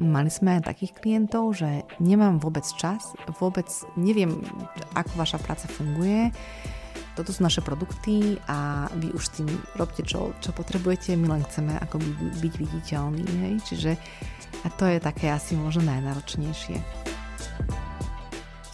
Mali sme aj takých klientov, že nemám vôbec čas, vôbec neviem, ako vaša práca funguje, toto sú naše produkty a vy už s tým robte, čo, čo potrebujete, my len chceme ako by, byť viditeľní. Hej? Čiže a to je také asi možno najnáročnejšie.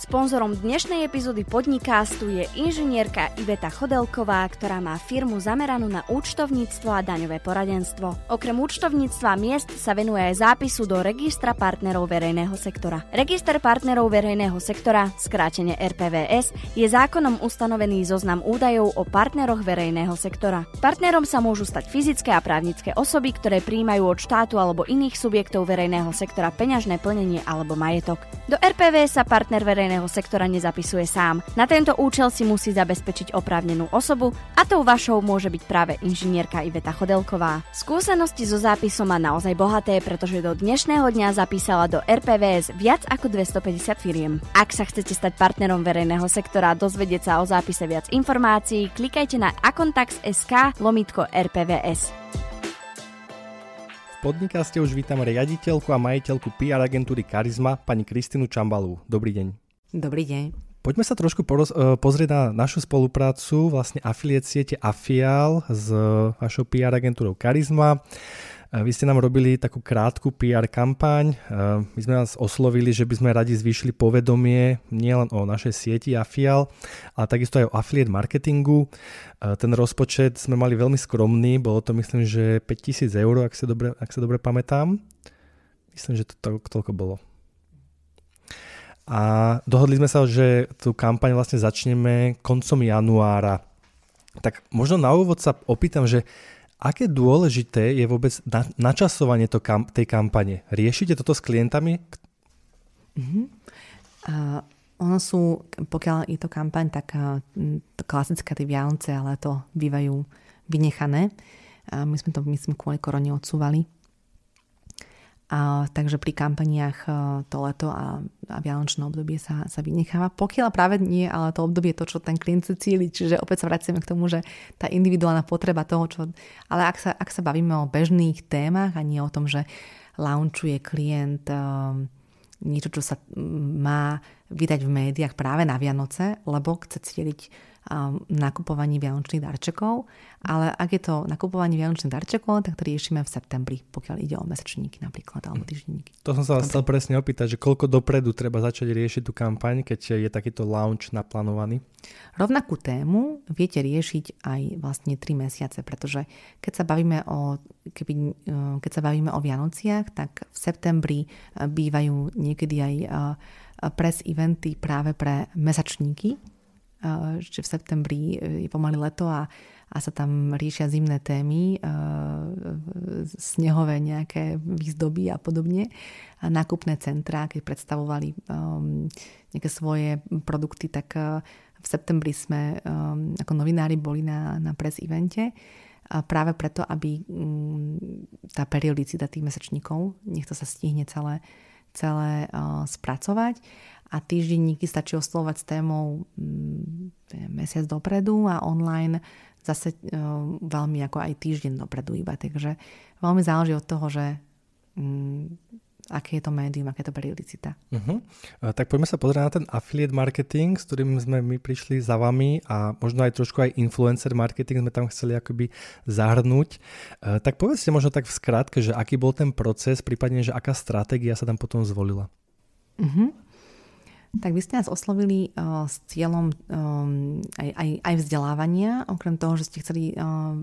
Sponzorom dnešnej epizódy podnikástu je inžinierka Iveta Chodelková, ktorá má firmu zameranú na účtovníctvo a daňové poradenstvo. Okrem účtovníctva miest sa venuje aj zápisu do registra partnerov verejného sektora. Register partnerov verejného sektora, skrátene RPVS, je zákonom ustanovený zoznam údajov o partneroch verejného sektora. Partnerom sa môžu stať fyzické a právnické osoby, ktoré príjmajú od štátu alebo iných subjektov verejného sektora peňažné plnenie alebo majetok. Do RPVS sa partner verejného daného sektora nezapisuje sám. Na tento účel si musí zabezpečiť oprávnenú osobu a tou vašou môže byť práve inžinierka Iveta Chodelková. Skúsenosti so zápisom má naozaj bohaté, pretože do dnešného dňa zapísala do RPVS viac ako 250 firiem. Ak sa chcete stať partnerom verejného sektora a dozvedieť sa o zápise viac informácií, klikajte na akontax.sk lomitko RPVS Podnikaste už vítam riaditeľku a majiteľku PR agentúry Karizma, pani Kristinu Čambalú. Dobrý deň. Dobrý deň. Poďme sa trošku poroz, e, pozrieť na našu spoluprácu, vlastne Afiliet siete Afial s našou e, PR agentúrou Charisma. E, vy ste nám robili takú krátku PR kampaň. My sme nás oslovili, že by sme radi zvýšili povedomie nielen o našej sieti Afial, ale takisto aj o affiliate marketingu. Ten rozpočet sme mali veľmi skromný, bolo to myslím, že 5000 eur, ak sa dobre, ak sa dobre pamätám. Myslím, že to toľko bolo. A dohodli sme sa, že tú kampaň vlastne začneme koncom januára. Tak možno na úvod sa opýtam, že aké dôležité je vôbec na, načasovanie to kam, tej kampane? Riešite toto s klientami? Mm-hmm. Uh, ono sú, pokiaľ je to kampaň, tak uh, to klasické tie Vianoce, ale to bývajú vynechané. Uh, my sme to, myslím, kvôli korone odsúvali. A, takže pri kampaniách e, to leto a, a vianočné obdobie sa, sa vynecháva. Pokiaľ práve nie, ale to obdobie je to, čo ten klient si cíli. Čiže opäť sa vraciame k tomu, že tá individuálna potreba toho, čo... Ale ak sa, ak sa bavíme o bežných témach a nie o tom, že launchuje klient um, niečo, čo sa má vydať v médiách práve na Vianoce, lebo chce cieliť nakupovaní vianočných darčekov, ale ak je to nakupovanie vianočných darčekov, tak to riešime v septembri, pokiaľ ide o mesačníky napríklad alebo hm. týždenníky. To som sa vás chcel presne opýtať, že koľko dopredu treba začať riešiť tú kampaň, keď je takýto launch naplánovaný? Rovnakú tému viete riešiť aj vlastne 3 mesiace, pretože keď sa bavíme o, keby, e, keď sa bavíme o Vianociach, tak v septembri e, bývajú niekedy aj e, press eventy práve pre mesačníky, Eh, že v septembri eh, je pomaly leto a, a sa tam riešia zimné témy, eh, snehové nejaké výzdoby a podobne. A nákupné centrá, keď predstavovali ehm, nejaké svoje produkty, tak v septembri sme ehm, ako novinári boli na, na pres evente a práve preto, aby mm, tá periodicita tých mesačníkov, nech to sa stihne celé, celé eh, spracovať a týždenníky stačí oslovať s témou mm, mesiac dopredu a online zase eh, veľmi ako aj týždeň dopredu iba. Takže veľmi záleží od toho, že mm, aké je to médium, aké je to periodicita. Uh-huh. Tak poďme sa pozrieť na ten affiliate marketing, s ktorým sme my prišli za vami a možno aj trošku aj influencer marketing sme tam chceli akoby zahrnúť. E, tak povedzte možno tak v skratke, že aký bol ten proces, prípadne, že aká stratégia sa tam potom zvolila. Uh-huh. Tak vy ste nás oslovili uh, s cieľom um, aj, aj, aj vzdelávania, okrem toho, že ste chceli uh,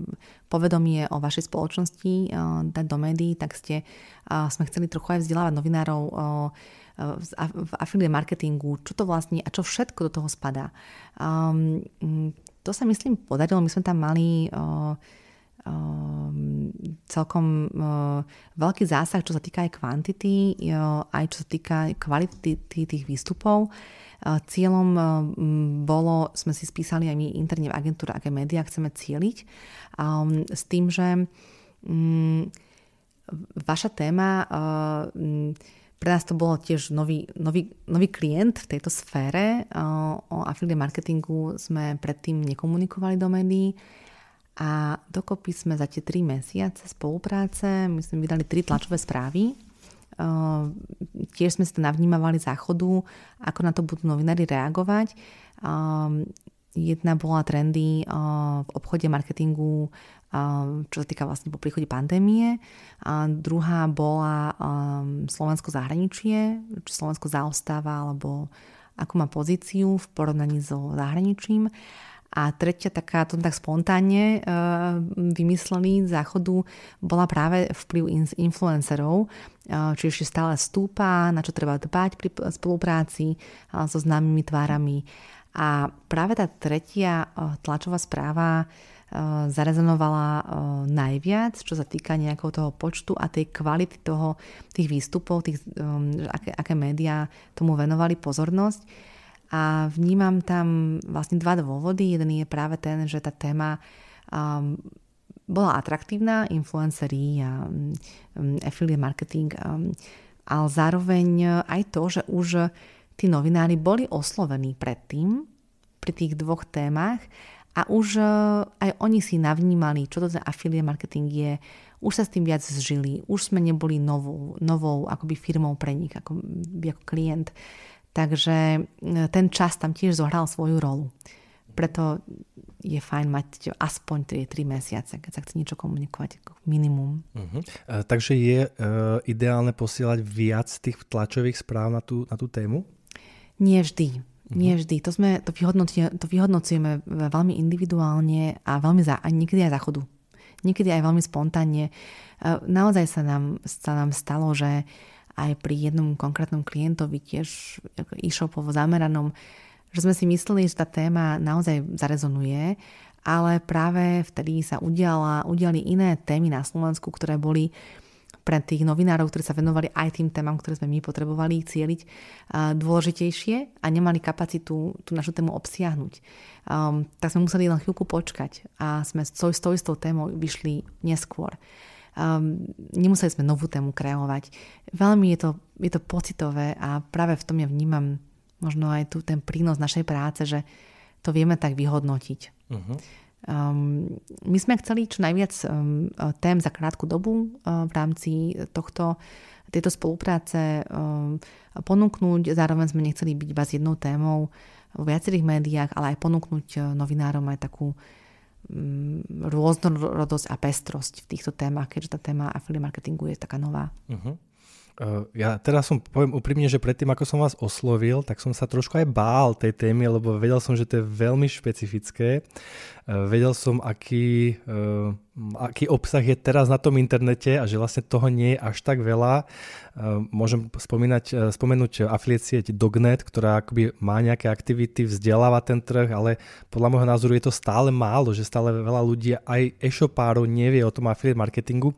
povedomie o vašej spoločnosti uh, dať do médií, tak ste, uh, sme chceli trochu aj vzdelávať novinárov uh, v, v affiliate marketingu, čo to vlastne a čo všetko do toho spadá. Um, to sa myslím podarilo, my sme tam mali... Uh, Ehm, celkom eh, veľký zásah, čo sa týka aj kvantity, eh, aj čo sa týka kvality tých výstupov. Eh, cieľom bolo, sme si spísali aj my interne v agentúre, aké médiá chceme cieliť, ehm, s tým, že mm, vaša téma pre nás to bolo tiež nový, nový, nový klient v tejto sfére. O afiliate marketingu sme predtým nekomunikovali do médií a dokopy sme za tie 3 mesiace spolupráce, my sme vydali 3 tlačové správy, Uh, tiež sme sa navnímavali záchodu, ako na to budú novinári reagovať. Ehm, jedna bola trendy uh, v obchode marketingu, čo sa týka vlastne po príchode pandémie. A druhá bola um, Slovensko zahraničie, či Slovensko zaostáva, alebo akú má pozíciu v porovnaní so zahraničím. A tretia taká, to tak spontánne eh, vymyslený záchodu bola práve vplyv influencerov, eh, či ešte stále stúpa, na čo treba dbať pri spolupráci eh, so známymi tvárami. A práve tá tretia tlačová správa zarezonovala najviac, čo sa týka nejakého toho počtu a tej kvality toho, tých výstupov, tých, aké, aké médiá tomu venovali pozornosť. A vnímam tam vlastne dva dôvody. Jeden je práve ten, že tá téma um, bola atraktívna, influencery, a um, affiliate marketing, um, ale zároveň aj to, že už tí novinári boli oslovení predtým pri tých dvoch témach a už uh, aj oni si navnímali, čo to ten affiliate marketing je, už sa s tým viac zžili, už sme neboli novou, novou akoby firmou pre nich, ako, ako klient. Takže e, ten čas tam tiež zohral svoju rolu. Preto je fajn mať aspoň 3, 3 mesiace, keď sa chce niečo komunikovať, minimum. Uh-huh. takže je uh, ideálne posielať viac tých tlačových správ na tú, na tú tému? Nie vždy. Uh-huh. Nie vždy. To, sme, to, vyhodnocujeme, to vyhodnocujeme veľmi individuálne a, veľmi za, a niekedy aj za chodu. Niekedy aj veľmi spontánne. Uh, naozaj sa nám, sa nám stalo, že uh, aj pri jednom konkrétnom klientovi tiež e shopovo zameranom, že sme si mysleli, že tá téma naozaj zarezonuje, ale práve vtedy sa udiala, udiali iné témy na Slovensku, ktoré boli pre tých novinárov, ktorí sa venovali aj tým témam, ktoré sme my potrebovali cieliť, dôležitejšie a nemali kapacitu tú našu tému obsiahnuť. Um, tak sme museli len chvíľku počkať a sme s tou istou témou vyšli neskôr. Um, nemuseli sme novú tému kreovať. Veľmi je to, je to pocitové a práve v tom ja vnímam možno aj tu ten prínos našej práce, že to vieme tak vyhodnotiť. Uh-huh. Um, my sme chceli čo najviac um, tém za krátku dobu um, v rámci tohto, tejto spolupráce um, ponúknuť. Zároveň sme nechceli byť iba s jednou témou v viacerých médiách, ale aj ponúknuť e, novinárom aj takú rôznorodosť a pestrosť v týchto témach, keďže tá téma affiliate marketingu je taká nová. Uh-huh. Eh, ja teraz som poviem úprimne, že predtým, ako som vás oslovil, tak som sa trošku aj bál tej témy, lebo vedel som, že to je veľmi špecifické. Eh, vedel som, aký, eh, aký obsah je teraz na tom internete a že vlastne toho nie je až tak veľa. Môžem spomínať, spomenúť afiliacieť Dognet, ktorá akoby má nejaké aktivity, vzdeláva ten trh, ale podľa môjho názoru je to stále málo, že stále veľa ľudí aj e-shopárov nevie o tom afiliate marketingu.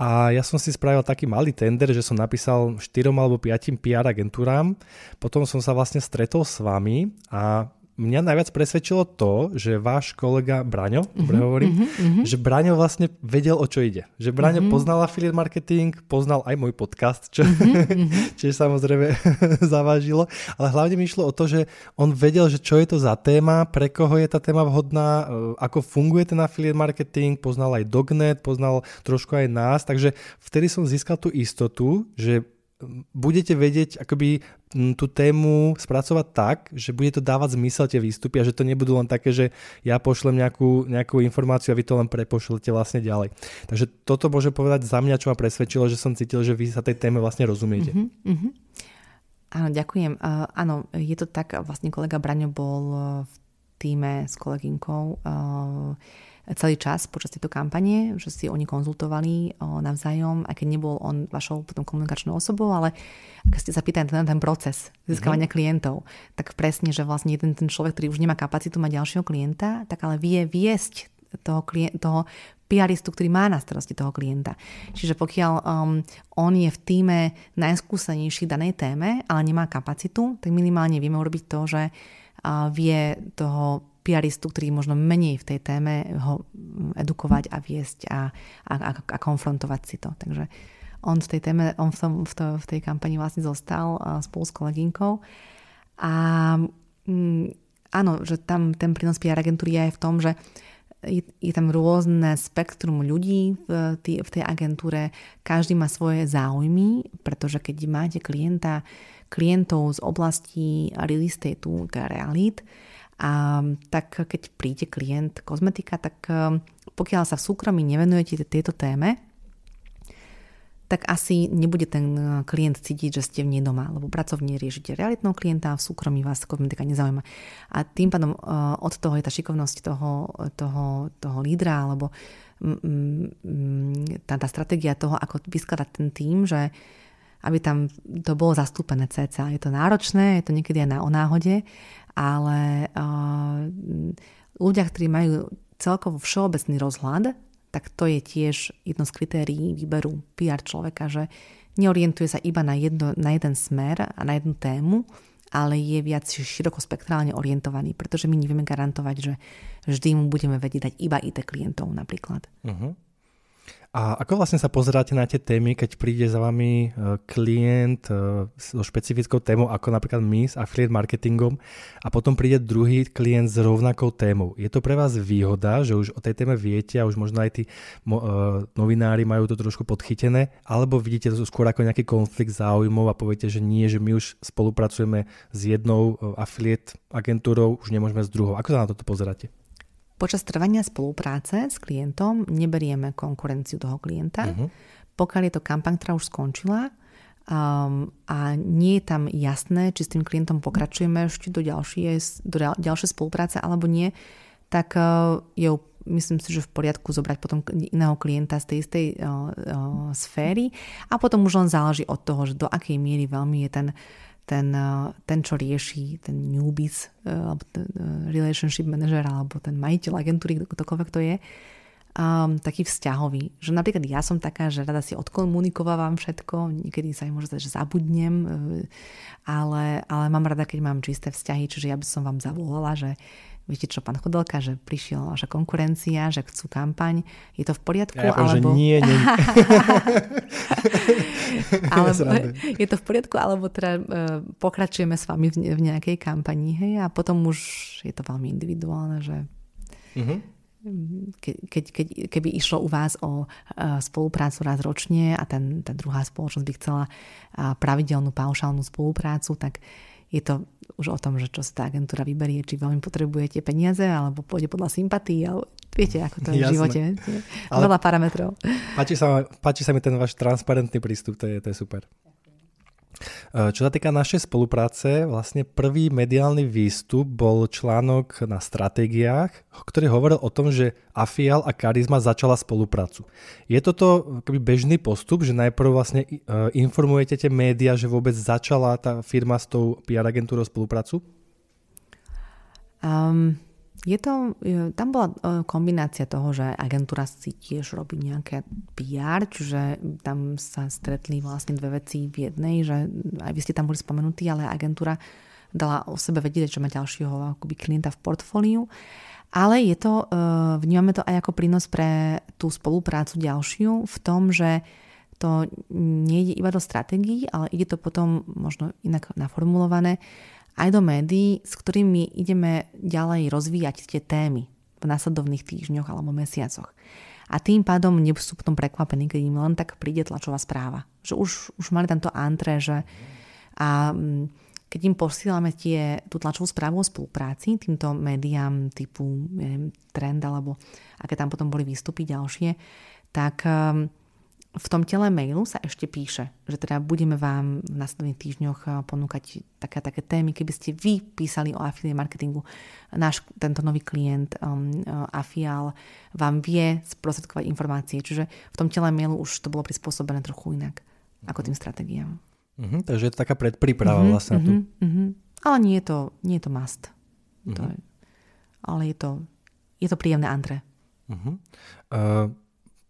A ja som si spravil taký malý tender, že som napísal štyrom alebo piatim PR agentúram. Potom som sa vlastne stretol s vami a mňa najviac presvedčilo to, že váš kolega Braňo, uh-huh, dobre hovorím, uh-huh, uh-huh. že Braňo vlastne vedel, o čo ide. Že Braňo uh-huh. poznal affiliate marketing, poznal aj môj podcast, čo uh-huh, tiež samozrejme zavážilo, ale hlavne mi išlo o to, že on vedel, že čo je to za téma, pre koho je tá téma vhodná, e, ako funguje ten affiliate marketing, poznal aj Dognet, poznal trošku aj nás, takže vtedy som získal tú istotu, že budete vedieť akoby tú tému spracovať tak, že bude to dávať zmysel tie výstupy a že to nebudú len také, že ja pošlem nejakú, nejakú informáciu a vy to len prepošlete vlastne ďalej. Takže toto môže povedať za mňa, čo ma presvedčilo, že som cítil, že vy sa tej téme vlastne rozumiete. Mm-hmm, mm-hmm. Áno, ďakujem. Uh, áno, je to tak, vlastne kolega Braňo bol e, v týme s kolegynkou uh, celý čas počas tejto kampane, že si oni konzultovali navzájom, aj keď nebol on vašou potom komunikačnou osobou, ale ak ste sa pýtali na ten, ten proces získavania mm-hmm. klientov, tak presne, že vlastne jeden ten človek, ktorý už nemá kapacitu, mať ďalšieho klienta, tak ale vie viesť toho, klien- toho PR-istu, ktorý má na starosti toho klienta. Čiže pokiaľ um, on je v týme najskúsenejší danej téme, ale nemá kapacitu, tak minimálne vieme urobiť to, že uh, vie toho piaristu, ktorý možno menej v tej téme ho mm, edukovať a viesť a, a, a, a konfrontovať si to. Takže on v tej téme, on v, tom, v, to, v tej kampani vlastne zostal spolu s kolegynkou a mm, áno, že tam ten prínos PR agentúry je aj v tom, že je, je tam rôzne spektrum ľudí v, tý, v tej agentúre, každý má svoje záujmy, pretože keď máte klienta, klientov z oblasti real estate, teda realit, a tak keď príde klient kozmetika, tak ehm, pokiaľ sa v súkromí nevenujete tejto téme, tak asi nebude ten eh, klient cítiť, že ste v nej doma, lebo pracovne riešite realitného klienta a v súkromí vás kozmetika nezaujíma. A tým pádom eh, od toho je tá šikovnosť toho, toho, toho lídra, alebo mm, mm, mm, tá, tá stratégia toho, ako vyskladať ten tým, že aby tam to bolo zastúpené cca. Je to náročné, je to niekedy aj na, o náhode, ale uh, ľudia, ktorí majú celkovo všeobecný rozhľad, tak to je tiež jedno z kritérií výberu PR človeka, že neorientuje sa iba na, jedno, na jeden smer a na jednu tému, ale je viac širokospektrálne orientovaný, pretože my nevieme garantovať, že vždy mu budeme vedieť dať iba IT klientov napríklad. Uh-huh. A ako vlastne sa pozeráte na tie témy, keď príde za vami e, klient e, so špecifickou témou, ako napríklad my s affiliate marketingom a potom príde druhý klient s rovnakou témou. Je to pre vás výhoda, že už o tej téme viete a už možno aj tí e, novinári majú to trošku podchytené, alebo vidíte to skôr ako nejaký konflikt záujmov a poviete, že nie, že my už spolupracujeme s jednou affiliate agentúrou, už nemôžeme s druhou. Ako sa na toto pozeráte? Počas trvania spolupráce s klientom neberieme konkurenciu toho klienta. Uh-huh. Pokiaľ je to kampaň, ktorá už skončila um, a nie je tam jasné, či s tým klientom pokračujeme ešte do ďalšej, do ďalšie spolupráce alebo nie, tak uh, ju myslím si, že v poriadku zobrať potom iného klienta z tej istej uh, uh, sféry a potom už len záleží od toho, že do akej miery veľmi je ten uh, ten, eh, ten čo rieši, ten newbies, eh, alebo ten eh, relationship manager, alebo ten majiteľ agentúry, ktokoľvek to je, um, taký vzťahový. Že napríklad ja som taká, že rada si odkomunikovávam všetko, niekedy sa mi môže zdať, že zabudnem, ale, ale mám rada, keď mám čisté vzťahy, čiže ja by som vám zavolala, že viete čo, pán Chodelka, že prišiel vaša konkurencia, že chcú kampaň, je to v poriadku? Ja, ja alebo... že nie, nie. alebo, je to v poriadku, alebo teda e, pokračujeme s vami v, nejakej kampani, hej, a potom už je to veľmi individuálne, že mm keď, keď, keby išlo u vás o e, spoluprácu raz ročne a ten, tá druhá spoločnosť by chcela pravidelnú paušálnu spoluprácu, tak je to už o tom, že čo si tá agentúra vyberie, či veľmi potrebujete peniaze, alebo pôjde podľa sympatí, ale viete, ako to je Jasné. v živote. Ale Veľa parametrov. Páči sa, páči sa mi ten váš transparentný prístup, to je, to je super. Eh, čo sa týka našej spolupráce, vlastne prvý mediálny výstup bol článok na stratégiách, ktorý hovoril o tom, že Afial a Karizma začala spoluprácu. Je toto eh, keby bežný postup, že najprv vlastne eh, informujete tie médiá, že vôbec začala tá firma s tou PR agentúrou spoluprácu? Um, je to, e, tam bola e, kombinácia toho, že agentúra si tiež robí nejaké PR, čiže tam sa stretli vlastne dve veci v jednej, že aj vy ste tam boli spomenutí, ale agentúra dala o sebe vedieť, že má ďalšieho akoby klienta v portfóliu. Ale je to, e, vnímame to aj ako prínos pre tú spoluprácu ďalšiu v tom, že to nejde iba do stratégií, ale ide to potom možno inak naformulované aj do médií, s ktorými ideme ďalej rozvíjať tie témy v následovných týždňoch alebo mesiacoch. A tým pádom nebudú potom prekvapení, keď im len tak príde tlačová správa. Že už, už mali tamto antre, že a mm, keď im posílame tie, tú tlačovú správu o spolupráci týmto médiám typu neviem, trend alebo aké tam potom boli výstupy ďalšie, tak um, v tom tele mailu sa ešte píše, že teda budeme vám v následných týždňoch eh, ponúkať také také témy, keby ste vy písali o affiliate marketingu. Náš tento nový klient um, Afial vám vie sprostredkovať informácie. Čiže v tom tele mailu už to bolo prispôsobené trochu inak mm-hmm. ako tým stratégiám. Mm-hmm, takže je to taká predpríprava mm-hmm, vlastne mm-hmm, tu. Mm-hmm. Ale nie je to, nie je to must. Mm-hmm. To mhm. je, ale je to, je to príjemné antre. Uh-huh. Mhm. Uh,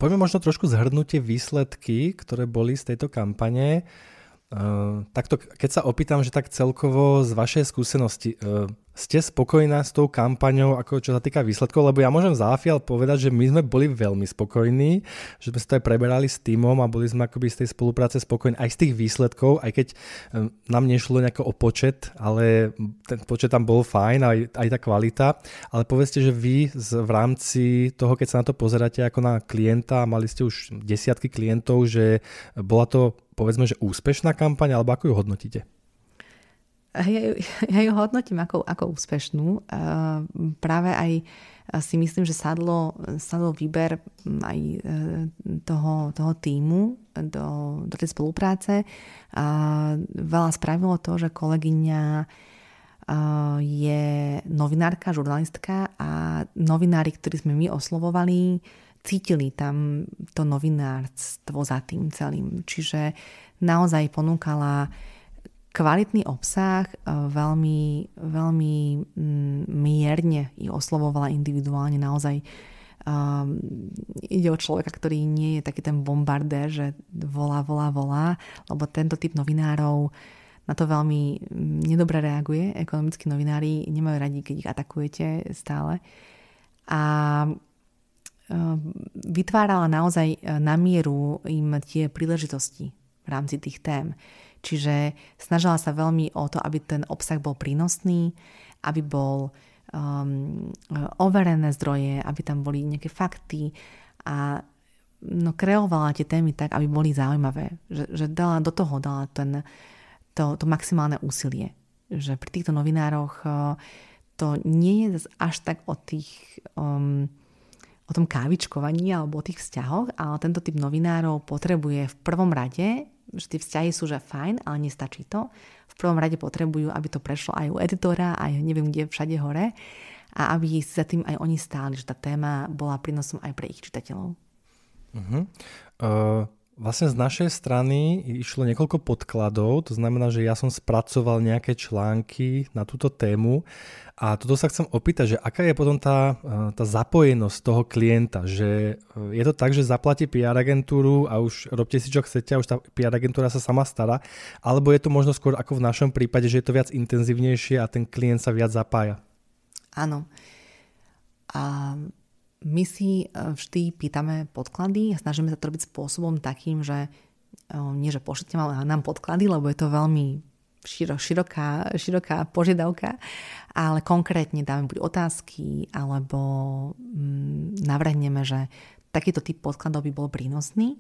Poďme možno trošku zhrnúť tie výsledky, ktoré boli z tejto kampane. Uh, ehm, takto, keď sa opýtam, že tak celkovo z vašej skúsenosti, uh, ste spokojná s tou kampaňou, ako čo sa týka výsledkov, lebo ja môžem záfial povedať, že my sme boli veľmi spokojní, že sme sa to aj preberali s týmom a boli sme akoby z tej spolupráce spokojní aj z tých výsledkov, aj keď nám nešlo nejako o počet, ale ten počet tam bol fajn, aj, aj tá kvalita, ale povedzte, že vy z, v rámci toho, keď sa na to pozeráte ako na klienta, mali ste už desiatky klientov, že bola to povedzme, že úspešná kampaň, alebo ako ju hodnotíte? ja ju, ja ju hodnotím ako, ako úspešnú. Práve aj si myslím, že sadlo, sadlo výber aj e, toho, toho týmu do, do tej spolupráce. Veľa spravilo to, že kolegyňa je novinárka, žurnalistka a novinári, ktorí sme my oslovovali, cítili tam to novinárstvo za tým celým. Čiže naozaj ponúkala uh, kvalitný obsah eh, veľmi, veľmi mm, mierne ju oslovovala individuálne naozaj Um, ide o človeka, ktorý nie je taký ten bombardér, že volá, volá, volá, lebo tento typ novinárov na to veľmi mm, nedobre reaguje. Ekonomickí novinári nemajú radi, keď ich atakujete stále. A eh, vytvárala naozaj na mieru im tie príležitosti v rámci tých tém. Čiže snažila sa veľmi o to, aby ten obsah bol prínosný, aby bol um, overené zdroje, aby tam boli nejaké fakty a no, kreovala tie témy tak, aby boli zaujímavé. Že, že dala do toho dala ten, to, to maximálne úsilie. Že pri týchto novinároch uh, to nie je až tak o tých um, o tom kávičkovaní alebo o tých vzťahoch, ale tento typ novinárov potrebuje v prvom rade, že tie vzťahy sú že fajn, ale nestačí to. V prvom rade potrebujú, aby to prešlo aj u editora, aj neviem kde, všade hore a aby si za tým aj oni stáli, že tá téma bola prínosom aj pre ich čitateľov. Uh-huh. Uh, Vlastne z našej strany išlo niekoľko podkladov, to znamená, že ja som spracoval nejaké články na túto tému a toto sa chcem opýtať, že aká je potom tá, e, tá zapojenosť toho klienta, že e, je to tak, že zaplatí PR agentúru a už robte si čo chcete a už tá PR agentúra sa sama stará, alebo je to možno skôr ako v našom prípade, že je to viac intenzívnejšie a ten klient sa viac zapája? Áno. A my si e, vždy pýtame podklady a snažíme sa to robiť spôsobom takým, že e, nie, že pošlite nám podklady, lebo je to veľmi širo, široká, široká požiadavka, ale konkrétne dáme buď otázky, alebo mm, navrhneme, že takýto typ podkladov by bol prínosný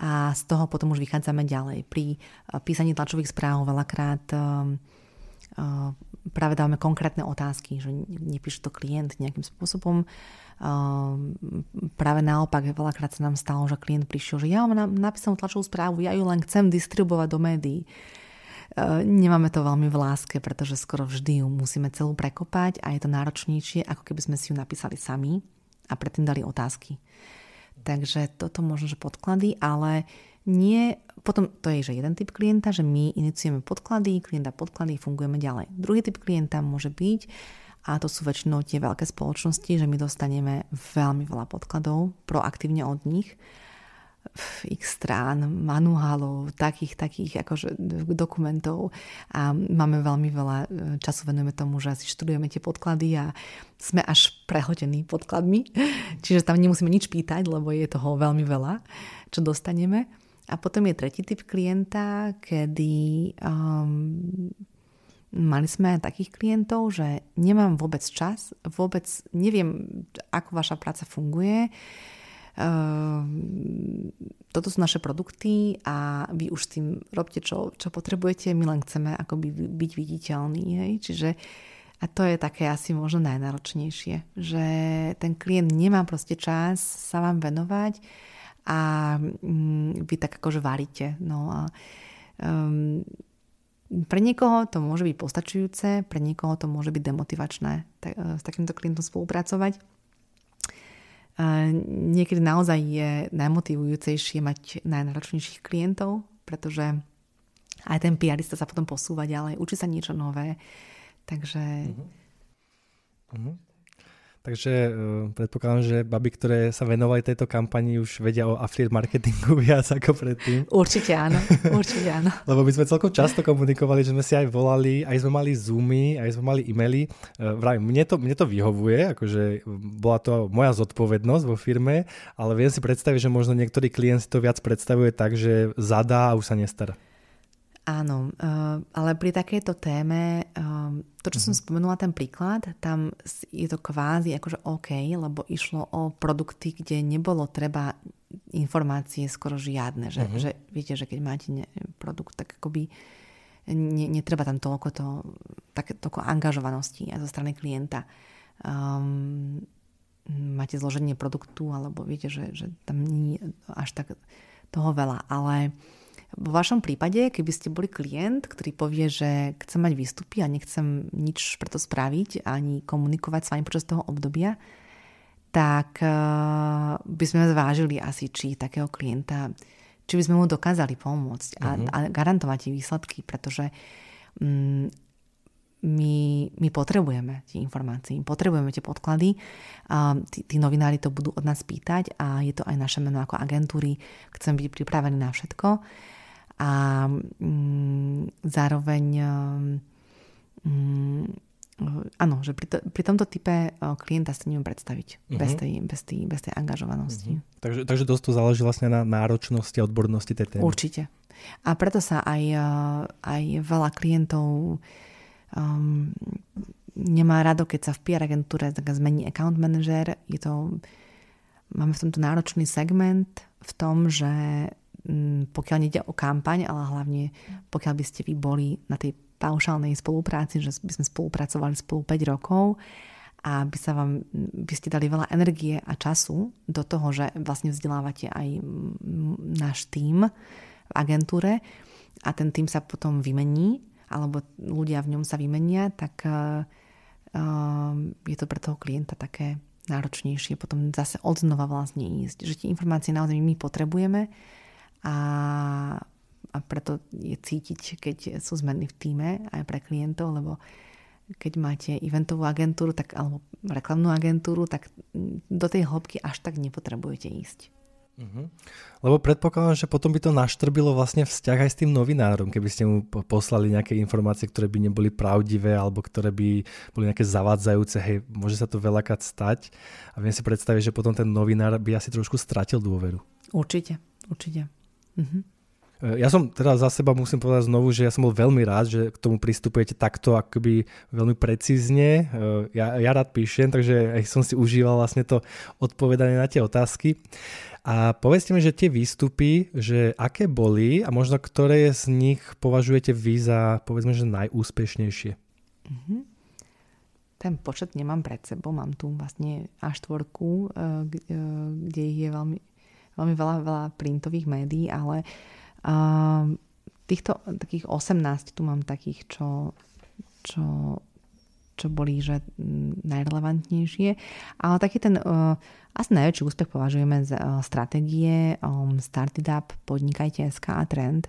a z toho potom už vychádzame ďalej. Pri e, písaní tlačových správ veľakrát práve dávame konkrétne otázky, že nepíše to klient nejakým spôsobom, Ehm, práve naopak, veľakrát sa nám stalo, že klient prišiel, že ja mám napísanú tlačovú správu, ja ju len chcem distribuovať do médií. Ehm, nemáme to veľmi v láske, pretože skoro vždy ju musíme celú prekopať a je to náročnejšie, ako keby sme si ju napísali sami a predtým dali otázky. Takže toto možno, že podklady, ale nie, potom to je, že jeden typ klienta, že my iniciujeme podklady, klienta podklady, fungujeme ďalej. Druhý typ klienta môže byť, a to sú väčšinou tie veľké spoločnosti, že my dostaneme veľmi veľa podkladov proaktívne od nich ich strán, manuálov, takých, takých akože dokumentov a máme veľmi veľa e, času venujeme tomu, že si študujeme tie podklady a sme až prehotení podkladmi, čiže tam nemusíme nič pýtať, lebo je toho veľmi veľa, čo dostaneme. A potom je tretí typ klienta, kedy um, Mali sme aj takých klientov, že nemám vôbec čas, vôbec neviem, ako vaša práca funguje. Ehm, toto sú naše produkty a vy už s tým robte, čo, čo potrebujete, my len chceme akoby byť viditeľní. Hej? Čiže a to je také asi možno najnáročnejšie, že ten klient nemá proste čas sa vám venovať a mm, vy tak akože varíte. No a um, pre niekoho to môže byť postačujúce, pre niekoho to môže byť demotivačné tak, e, s takýmto klientom spolupracovať. E, niekedy naozaj je najmotivujúcejšie mať najnáročnejších klientov, pretože aj ten piarista sa potom posúva ďalej, učí sa niečo nové. Takže... Mm-hmm. Mm-hmm. Takže uh, predpokladám, že baby, ktoré sa venovali tejto kampani, už vedia o affiliate marketingu viac ako predtým. Určite áno, určite áno. Lebo my sme celkom často komunikovali, že sme si aj volali, aj sme mali Zoomy, aj sme mali e-maily. Uh, vraj, mne to, mne to vyhovuje, akože bola to moja zodpovednosť vo firme, ale viem si predstaviť, že možno niektorý klient si to viac predstavuje tak, že zadá a už sa nestará. Áno, eh, ale pri takejto téme, eh, to, čo uh-huh. som mhm. spomenula, ten príklad, tam je to kvázi akože OK, lebo išlo o produkty, kde nebolo treba informácie skoro žiadne. Že, uh-huh. že viete, že keď máte ne, produkt, tak akoby ne, netreba tam toľko, to, tak, toľko angažovanosti aj zo strany klienta. Um, máte zloženie produktu, alebo viete, že, že tam nie až tak toho veľa, ale v vašom prípade, keby ste boli klient, ktorý povie, že chcem mať výstupy a nechcem nič preto spraviť ani komunikovať s vami počas toho obdobia, tak e, by sme zvážili asi, či takého klienta, či by sme mu dokázali pomôcť a, mm-hmm. a garantovať tie výsledky, pretože mm, my, my potrebujeme tie informácie, potrebujeme tie podklady, a tí, tí novinári to budú od nás pýtať a je to aj naše meno ako agentúry, chcem byť pripravený na všetko a mm, zároveň eh, mm, áno, že pri, to, pri tomto type eh, klienta si neviem predstaviť uh-huh. bez, mhm. tej, bez, tej, bez tej angažovanosti. Uh-huh. Takže, takže dosť to záleží vlastne na náročnosti a odbornosti tej témy. Určite. A preto sa aj, eh, aj veľa klientov um, nemá rado, keď sa v PR agentúre zmení account manager. Je to, máme v tomto náročný segment v tom, že pokiaľ nejde o kampaň, ale hlavne pokiaľ by ste vy boli na tej paušálnej spolupráci, že by sme spolupracovali spolu 5 rokov a by, sa vám, by ste dali veľa energie a času do toho, že vlastne vzdelávate aj náš tím v agentúre a ten tým sa potom vymení alebo ľudia v ňom sa vymenia, tak e, e, je to pre toho klienta také náročnejšie potom zase odznova vlastne ísť. Že tie informácie naozaj my potrebujeme, a, a preto je cítiť, keď sú zmeny v týme aj pre klientov, lebo keď máte eventovú agentúru tak, alebo reklamnú agentúru, tak do tej hĺbky až tak nepotrebujete ísť. Mm-hmm. Lebo predpokladám, že potom by to naštrbilo vlastne vzťah aj s tým novinárom, keby ste mu poslali nejaké informácie, ktoré by neboli pravdivé alebo ktoré by boli nejaké zavádzajúce. Hej, môže sa to veľakrát stať a viem si predstaviť, že potom ten novinár by asi trošku stratil dôveru. Určite, určite. Mm-hmm. Ja som teda za seba musím povedať znovu, že ja som bol veľmi rád, že k tomu pristupujete takto akoby veľmi precízne. E, ja, ja rád píšem, takže aj som si užíval vlastne to odpovedanie na tie otázky. A povedzte mi, že tie výstupy, že aké boli a možno ktoré z nich považujete vy za povedzme, že najúspešnejšie? Mm-hmm. Ten počet nemám pred sebou, mám tu vlastne A4, e, kde ich je veľmi, veľmi veľa, veľa printových médií, ale uh, týchto takých 18 tu mám takých, čo, čo, čo boli že najrelevantnejšie. Ale taký ten uh, asi najväčší úspech považujeme z uh, e, stratégie um, e, Started Up, Podnikajte SK a Trend.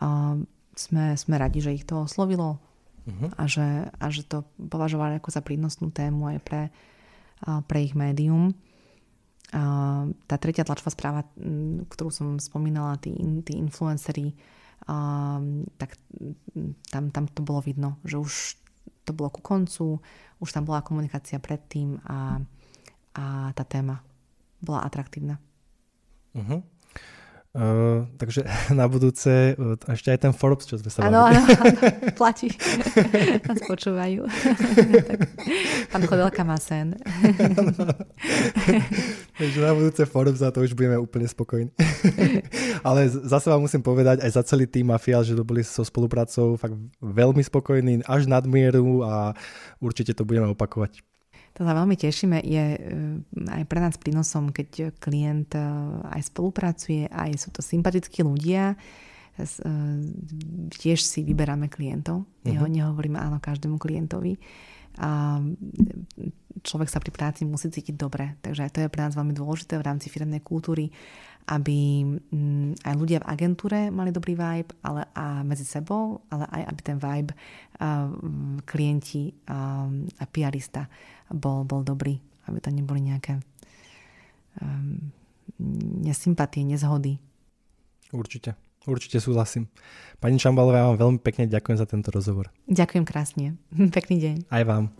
Uh, sme, sme radi, že ich to oslovilo uh-huh. a, že, a že to považovali ako za prínosnú tému aj pre, uh, pre ich médium tá tretia tlačová správa, mm, ktorú som spomínala, tí, tí influenceri, tak mm, tam, tam to bolo vidno, že už to bolo ku koncu, už tam bola komunikácia predtým a, a tá téma bola atraktívna. Uh-huh. Uh, takže na budúce uh, ešte aj ten Forbes, čo sme sa Áno, áno, platí. Nás počúvajú. pán Chodelka má sen. takže na budúce Forbes a to už budeme úplne spokojní. Ale zase vám musím povedať aj za celý tým Mafia, že to boli so spoluprácou fakt veľmi spokojní až nad mieru a určite to budeme opakovať. To sa veľmi tešíme, je eh, aj pre nás prínosom, keď klient eh, aj spolupracuje, aj sú to sympatickí ľudia, eh, tiež si vyberáme klientov, uh-huh. nehovoríme áno každému klientovi a človek sa pri práci musí cítiť dobre. Takže aj to je pre nás veľmi dôležité v rámci firmnej kultúry, aby mm, aj ľudia v agentúre mali dobrý vibe ale a medzi sebou, ale aj aby ten vibe klienti a piarista bol, bol dobrý, aby tam neboli nejaké nesympatie, nezhody. Určite. Určite súhlasím. Pani Čambalová, ja vám veľmi pekne ďakujem za tento rozhovor. Ďakujem krásne. Pekný deň. Aj vám.